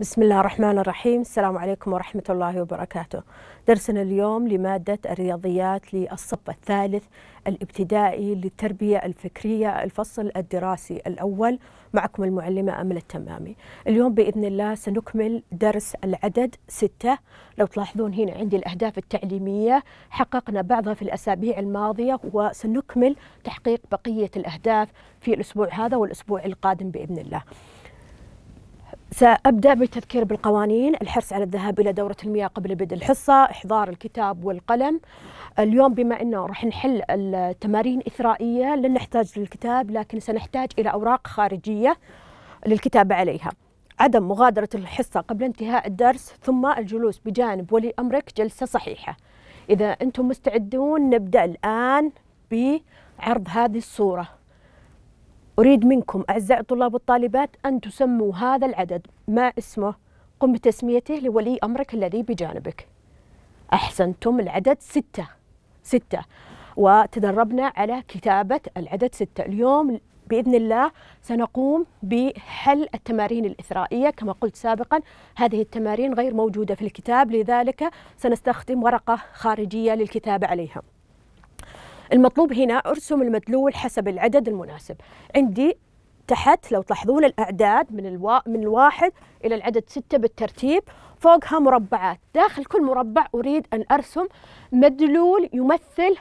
بسم الله الرحمن الرحيم السلام عليكم ورحمة الله وبركاته درسنا اليوم لمادة الرياضيات للصف الثالث الابتدائي للتربية الفكرية الفصل الدراسي الأول معكم المعلمة أمل التمامي اليوم بإذن الله سنكمل درس العدد ستة لو تلاحظون هنا عندي الأهداف التعليمية حققنا بعضها في الأسابيع الماضية وسنكمل تحقيق بقية الأهداف في الأسبوع هذا والأسبوع القادم بإذن الله سأبدأ بالتذكير بالقوانين الحرص على الذهاب إلى دورة المياه قبل بدء الحصة إحضار الكتاب والقلم اليوم بما أنه رح نحل التمارين إثرائية لن نحتاج للكتاب لكن سنحتاج إلى أوراق خارجية للكتابة عليها عدم مغادرة الحصة قبل انتهاء الدرس ثم الجلوس بجانب ولي أمرك جلسة صحيحة إذا أنتم مستعدون نبدأ الآن بعرض هذه الصورة أريد منكم أعزائي الطلاب والطالبات أن تسموا هذا العدد ما اسمه قم بتسميته لولي أمرك الذي بجانبك أحسنتم العدد ستة ستة وتدربنا على كتابة العدد ستة اليوم بإذن الله سنقوم بحل التمارين الإثرائية كما قلت سابقا هذه التمارين غير موجودة في الكتاب لذلك سنستخدم ورقة خارجية للكتابة عليها المطلوب هنا أرسم المدلول حسب العدد المناسب عندي تحت لو تلاحظون الأعداد من, الوا... من الواحد إلى العدد ستة بالترتيب فوقها مربعات داخل كل مربع أريد أن أرسم مدلول يمثل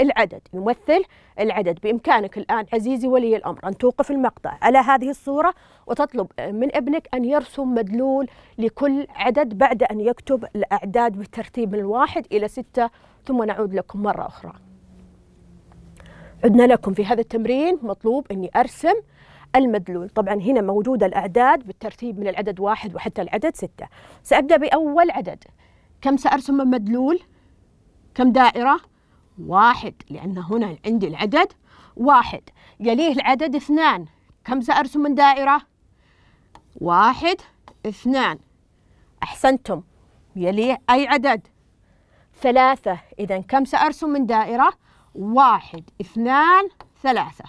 العدد يمثل العدد بإمكانك الآن عزيزي ولي الأمر أن توقف المقطع على هذه الصورة وتطلب من ابنك أن يرسم مدلول لكل عدد بعد أن يكتب الأعداد بالترتيب من الواحد إلى ستة ثم نعود لكم مرة أخرى عدنا لكم في هذا التمرين مطلوب أني أرسم المدلول طبعا هنا موجودة الأعداد بالترتيب من العدد واحد وحتى العدد ستة سأبدأ بأول عدد كم سأرسم من مدلول كم دائرة واحد لأن هنا عندي العدد واحد يليه العدد اثنان كم سأرسم من دائرة واحد اثنان أحسنتم يليه أي عدد ثلاثة إذا كم سأرسم من دائرة واحد اثنان ثلاثة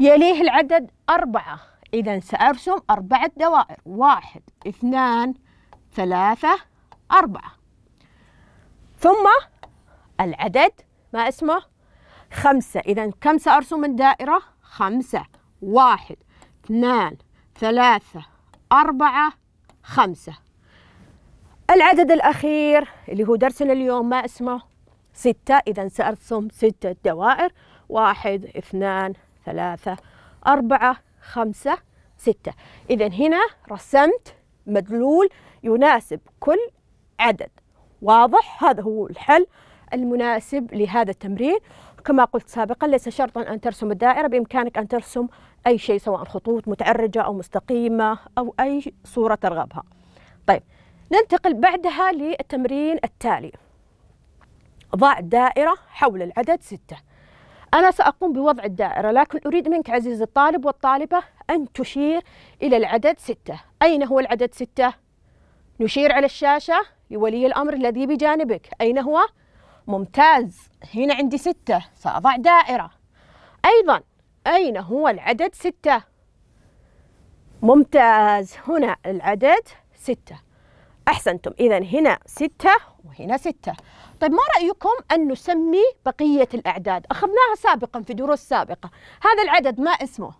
يليه العدد أربعة إذا سأرسم أربعة دوائر واحد اثنان ثلاثة أربعة ثم العدد ما اسمه خمسة إذا كم سأرسم من دائرة خمسة واحد اثنان ثلاثة أربعة خمسة العدد الأخير اللي هو درسنا اليوم ما اسمه ستة إذا سأرسم ستة دوائر واحد اثنان ثلاثة أربعة خمسة ستة إذا هنا رسمت مدلول يناسب كل عدد واضح هذا هو الحل المناسب لهذا التمرين كما قلت سابقا ليس شرطا أن ترسم الدائرة بإمكانك أن ترسم أي شيء سواء خطوط متعرجة أو مستقيمة أو أي صورة ترغبها طيب ننتقل بعدها للتمرين التالي ضع دائرة حول العدد ستة أنا سأقوم بوضع الدائرة لكن أريد منك عزيز الطالب والطالبة أن تشير إلى العدد ستة أين هو العدد ستة؟ نشير على الشاشة لولي الأمر الذي بجانبك أين هو؟ ممتاز هنا عندي ستة سأضع دائرة أيضا أين هو العدد ستة؟ ممتاز هنا العدد ستة أحسنتم إذا هنا ستة وهنا ستة طيب ما رأيكم أن نسمي بقية الأعداد أخذناها سابقا في دروس سابقة هذا العدد ما اسمه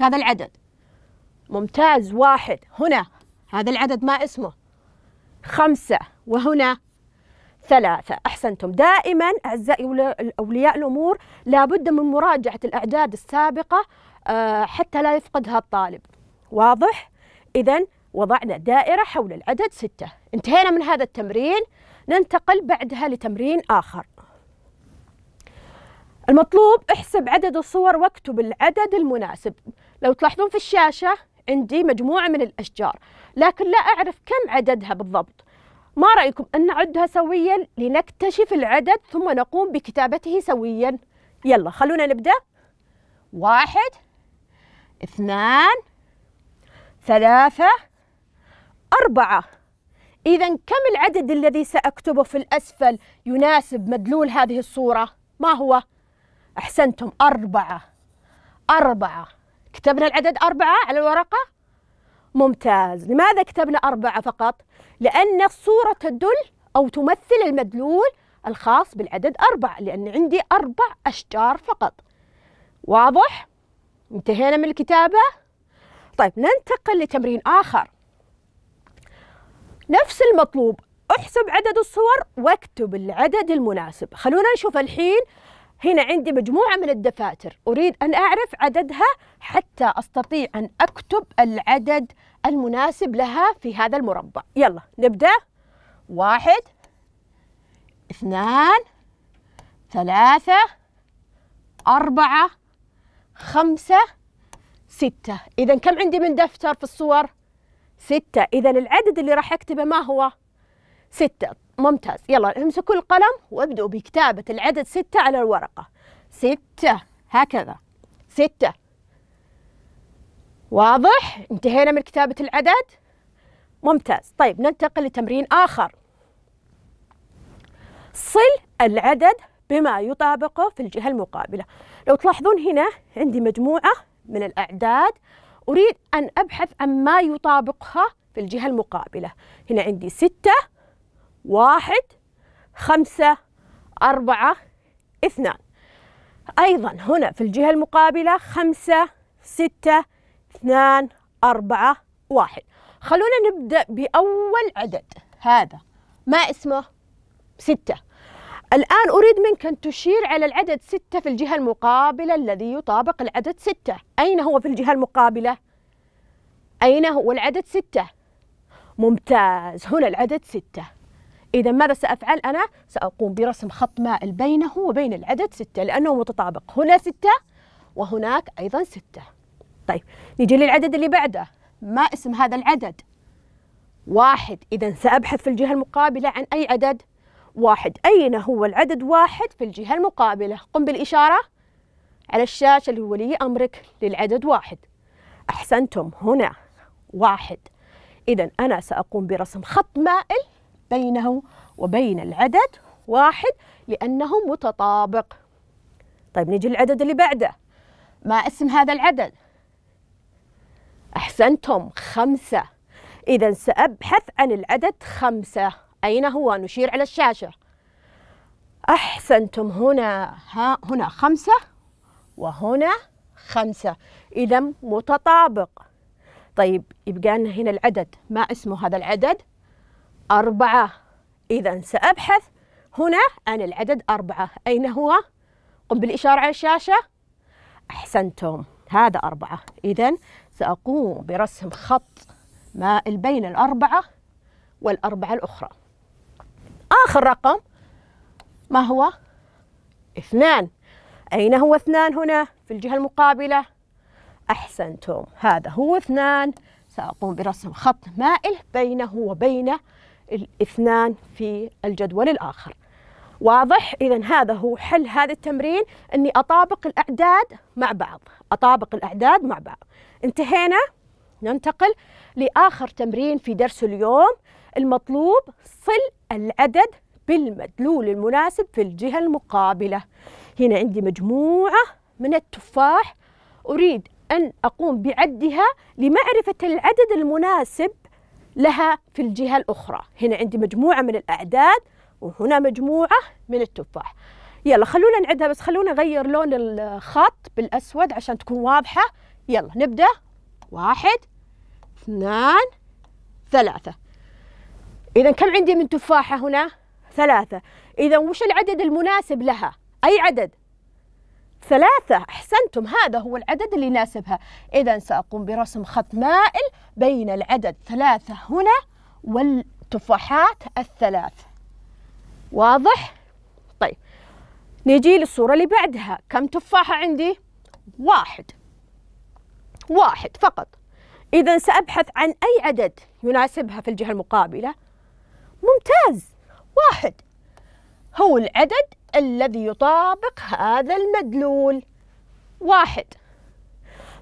هذا العدد ممتاز واحد هنا هذا العدد ما اسمه خمسة وهنا ثلاثة أحسنتم دائما أعزائي أولياء الأمور لابد من مراجعة الأعداد السابقة آه، حتى لا يفقدها الطالب واضح؟ إذا وضعنا دائرة حول العدد ستة انتهينا من هذا التمرين ننتقل بعدها لتمرين آخر المطلوب احسب عدد الصور واكتب العدد المناسب لو تلاحظون في الشاشة عندي مجموعة من الأشجار لكن لا أعرف كم عددها بالضبط ما رأيكم أن نعدها سويا لنكتشف العدد ثم نقوم بكتابته سويا يلا خلونا نبدأ واحد اثنان ثلاثة أربعة إذا كم العدد الذي سأكتبه في الأسفل يناسب مدلول هذه الصورة؟ ما هو؟ أحسنتم أربعة أربعة كتبنا العدد أربعة على الورقة؟ ممتاز لماذا كتبنا أربعة فقط؟ لأن الصورة تدل أو تمثل المدلول الخاص بالعدد أربعة لأن عندي أربع أشجار فقط واضح؟ انتهينا من الكتابة؟ طيب ننتقل لتمرين آخر نفس المطلوب احسب عدد الصور واكتب العدد المناسب خلونا نشوف الحين هنا عندي مجموعة من الدفاتر أريد أن أعرف عددها حتى أستطيع أن أكتب العدد المناسب لها في هذا المربع يلا نبدأ واحد اثنان ثلاثة أربعة خمسة ستة إذا كم عندي من دفتر في الصور؟ ستة إذا العدد اللي راح أكتبه ما هو؟ ستة ممتاز يلا امسكوا القلم وابدأوا بكتابة العدد ستة على الورقة ستة هكذا ستة واضح؟ انتهينا من كتابة العدد؟ ممتاز طيب ننتقل لتمرين آخر صل العدد بما يطابقه في الجهة المقابلة لو تلاحظون هنا عندي مجموعة من الأعداد أريد أن أبحث عن ما يطابقها في الجهة المقابلة هنا عندي ستة واحد خمسة أربعة اثنان أيضا هنا في الجهة المقابلة خمسة ستة اثنان أربعة واحد خلونا نبدأ بأول عدد هذا ما اسمه ستة الآن أريد منك أن تشير على العدد ستة في الجهة المقابلة الذي يطابق العدد ستة أين هو في الجهة المقابلة؟ أين هو العدد ستة؟ ممتاز هنا العدد ستة إذا ماذا سأفعل أنا؟ سأقوم برسم خط مائل بينه وبين العدد ستة لأنه متطابق هنا ستة وهناك أيضا ستة طيب نجي للعدد اللي بعده ما اسم هذا العدد؟ واحد إذا سأبحث في الجهة المقابلة عن أي عدد؟ واحد أين هو العدد واحد في الجهة المقابلة قم بالإشارة على الشاشة اللي هو ولي أمرك للعدد واحد أحسنتم هنا واحد إذا أنا سأقوم برسم خط مائل بينه وبين العدد واحد لأنه متطابق طيب نجي العدد اللي بعده ما اسم هذا العدد أحسنتم خمسة إذا سأبحث عن العدد خمسة أين هو نشير على الشاشة أحسنتم هنا ها هنا خمسة وهنا خمسة إذا متطابق طيب يبقى لنا هنا العدد ما اسمه هذا العدد أربعة إذا سأبحث هنا عن العدد أربعة أين هو؟ قم بالإشارة على الشاشة أحسنتم هذا أربعة إذا سأقوم برسم خط مائل بين الأربعة والأربعة الأخرى آخر رقم ما هو اثنان أين هو اثنان هنا في الجهة المقابلة أحسنتم هذا هو اثنان سأقوم برسم خط مائل بينه وبين الاثنان في الجدول الآخر واضح إذا هذا هو حل هذا التمرين أني أطابق الأعداد مع بعض أطابق الأعداد مع بعض انتهينا ننتقل لآخر تمرين في درس اليوم المطلوب صل العدد بالمدلول المناسب في الجهة المقابلة هنا عندي مجموعة من التفاح أريد أن أقوم بعدها لمعرفة العدد المناسب لها في الجهة الأخرى هنا عندي مجموعة من الأعداد وهنا مجموعة من التفاح يلا خلونا نعدها بس خلونا نغير لون الخط بالأسود عشان تكون واضحة يلا نبدأ واحد اثنان ثلاثة إذا كم عندي من تفاحة هنا؟ ثلاثة إذا وش العدد المناسب لها؟ أي عدد؟ ثلاثة أحسنتم هذا هو العدد اللي يناسبها إذا سأقوم برسم خط مائل بين العدد ثلاثة هنا والتفاحات الثلاث واضح؟ طيب نجي للصورة اللي بعدها كم تفاحة عندي؟ واحد واحد فقط إذا سأبحث عن أي عدد يناسبها في الجهة المقابلة ممتاز واحد هو العدد الذي يطابق هذا المدلول واحد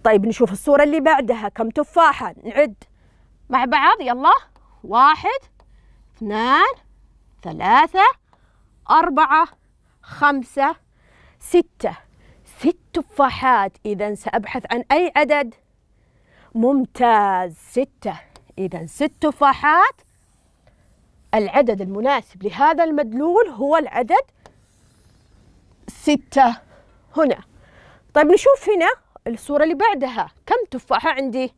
طيب نشوف الصورة اللي بعدها كم تفاحة نعد مع بعض يلا واحد اثنان ثلاثة أربعة خمسة ستة ست تفاحات إذا سأبحث عن أي عدد ممتاز ستة إذا ست تفاحات العدد المناسب لهذا المدلول هو العدد ستة هنا طيب نشوف هنا الصورة اللي بعدها كم تفاحة عندي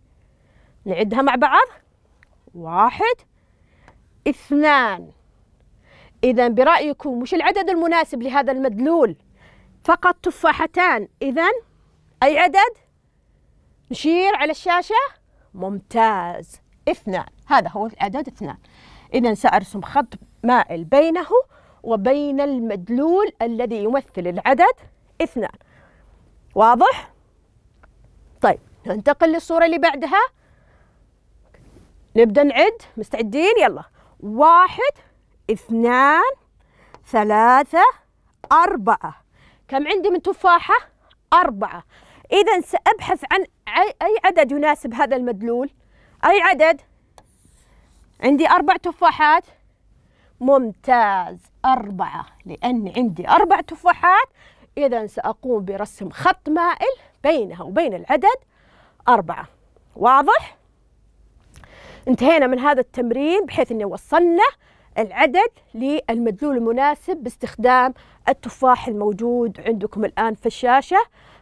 نعدها مع بعض واحد اثنان إذا برأيكم وش العدد المناسب لهذا المدلول فقط تفاحتان إذا أي عدد نشير على الشاشة ممتاز اثنان هذا هو العدد اثنان إذا سأرسم خط مائل بينه وبين المدلول الذي يمثل العدد اثنان واضح؟ طيب ننتقل للصورة اللي بعدها نبدأ نعد مستعدين يلا واحد اثنان ثلاثة أربعة كم عندي من تفاحة؟ أربعة إذا سأبحث عن أي عدد يناسب هذا المدلول أي عدد عندي أربع تفاحات ممتاز أربعة لأن عندي أربع تفاحات إذا سأقوم برسم خط مائل بينها وبين العدد أربعة واضح؟ انتهينا من هذا التمرين بحيث أني وصلنا العدد للمدلول المناسب باستخدام التفاح الموجود عندكم الآن في الشاشة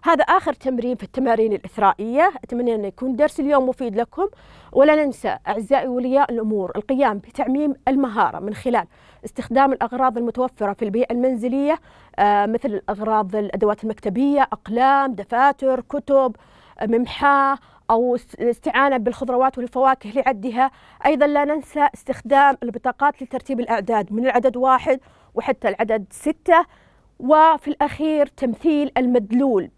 هذا آخر تمرين في التمارين الإثرائية أتمنى أن يكون درس اليوم مفيد لكم ولا ننسى أعزائي ولياء الأمور القيام بتعميم المهارة من خلال استخدام الأغراض المتوفرة في البيئة المنزلية آه، مثل الأغراض الأدوات المكتبية أقلام دفاتر كتب آه، ممحاة أو الاستعانة بالخضروات والفواكه لعدها أيضا لا ننسى استخدام البطاقات لترتيب الأعداد من العدد واحد وحتى العدد ستة وفي الأخير تمثيل المدلول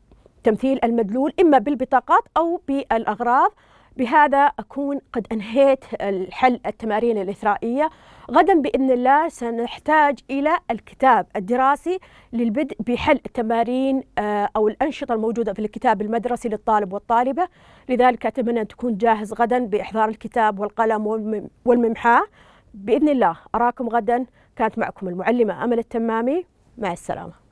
تمثيل المدلول إما بالبطاقات أو بالأغراض بهذا أكون قد أنهيت الحل التمارين الإثرائية غدا بإذن الله سنحتاج إلى الكتاب الدراسي للبدء بحل التمارين آه، أو الأنشطة الموجودة في الكتاب المدرسي للطالب والطالبة لذلك أتمنى أن تكون جاهز غدا بإحضار الكتاب والقلم والممحاة بإذن الله أراكم غدا كانت معكم المعلمة أمل التمامي مع السلامة